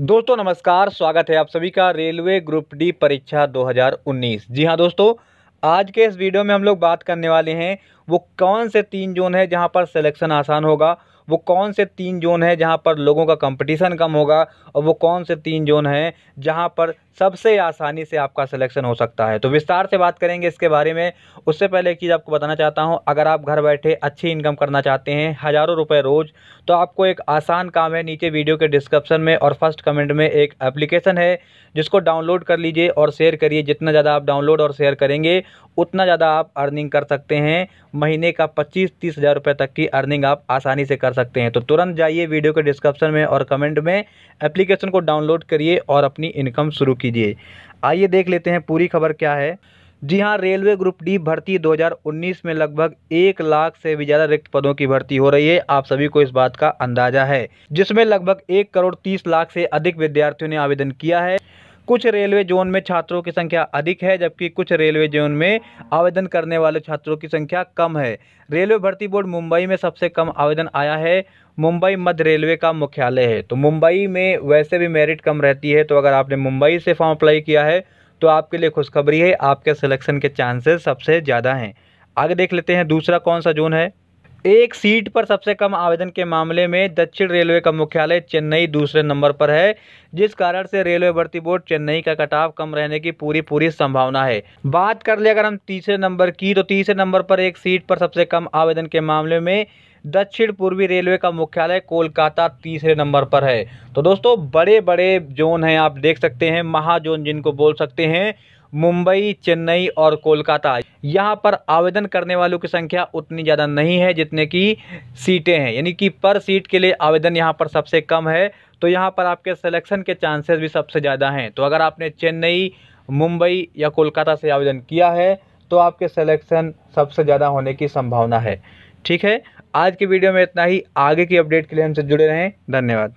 दोस्तों नमस्कार स्वागत है आप सभी का रेलवे ग्रुप डी परीक्षा 2019 जी हाँ दोस्तों आज के इस वीडियो में हम लोग बात करने वाले हैं वो कौन से तीन जोन है जहाँ पर सिलेक्शन आसान होगा वो कौन से तीन जोन है जहाँ पर लोगों का कंपटीशन कम होगा और वो कौन से तीन जोन हैं जहाँ पर सबसे आसानी से आपका सिलेक्शन हो सकता है तो विस्तार से बात करेंगे इसके बारे में उससे पहले एक चीज़ आपको बताना चाहता हूँ अगर आप घर बैठे अच्छी इनकम करना चाहते हैं हज़ारों रुपये रोज़ तो आपको एक आसान काम है नीचे वीडियो के डिस्क्रिप्शन में और फर्स्ट कमेंट में एक एप्लीकेशन है जिसको डाउनलोड कर लीजिए और शेयर करिए जितना ज़्यादा आप डाउनलोड और शेयर करेंगे उतना ज़्यादा आप अर्निंग कर सकते हैं महीने का पच्चीस तीस हज़ार रुपये तक की अर्निंग आप आसानी से कर सकते हैं तो तुरंत जाइए वीडियो के डिस्क्रिप्शन में और कमेंट में एप्लीकेशन को डाउनलोड करिए और अपनी इनकम शुरू कीजिए आइए देख लेते हैं पूरी खबर क्या है जी हाँ रेलवे ग्रुप डी भर्ती 2019 में लगभग एक लाख से भी ज़्यादा रिक्त पदों की भर्ती हो रही है आप सभी को इस बात का अंदाजा है जिसमें लगभग एक करोड़ तीस लाख से अधिक विद्यार्थियों ने आवेदन किया है कुछ रेलवे जोन में छात्रों की संख्या अधिक है जबकि कुछ रेलवे जोन में आवेदन करने वाले छात्रों की संख्या कम है रेलवे भर्ती बोर्ड मुंबई में सबसे कम आवेदन आया है मुंबई मध्य रेलवे का मुख्यालय है तो मुंबई में वैसे भी मेरिट कम रहती है तो अगर आपने मुंबई से फॉर्म अप्लाई किया है तो आपके लिए खुशखबरी है आपके सिलेक्शन के चांसेस सबसे ज़्यादा हैं आगे देख लेते हैं दूसरा कौन सा जोन है एक सीट पर सबसे कम आवेदन के मामले में दक्षिण रेलवे का मुख्यालय चेन्नई दूसरे नंबर पर है जिस कारण से रेलवे भर्ती बोर्ड चेन्नई का कटाव कम रहने की पूरी पूरी संभावना है बात कर ले अगर हम तीसरे नंबर की तो तीसरे नंबर पर एक सीट पर सबसे कम आवेदन के मामले में दक्षिण पूर्वी रेलवे का मुख्यालय कोलकाता तीसरे नंबर पर है तो दोस्तों बड़े बड़े जोन हैं आप देख सकते हैं महाजोन जिनको बोल सकते हैं मुंबई चेन्नई और कोलकाता यहाँ पर आवेदन करने वालों की संख्या उतनी ज़्यादा नहीं है जितने की सीटें हैं यानी कि पर सीट के लिए आवेदन यहाँ पर सबसे कम है तो यहाँ पर आपके सिलेक्शन के चांसेस भी सबसे ज़्यादा हैं तो अगर आपने चेन्नई मुंबई या कोलकाता से आवेदन किया है तो आपके सिलेक्शन सबसे ज़्यादा होने की संभावना है ठीक है आज की वीडियो में इतना ही आगे की अपडेट के लिए हमसे जुड़े रहें धन्यवाद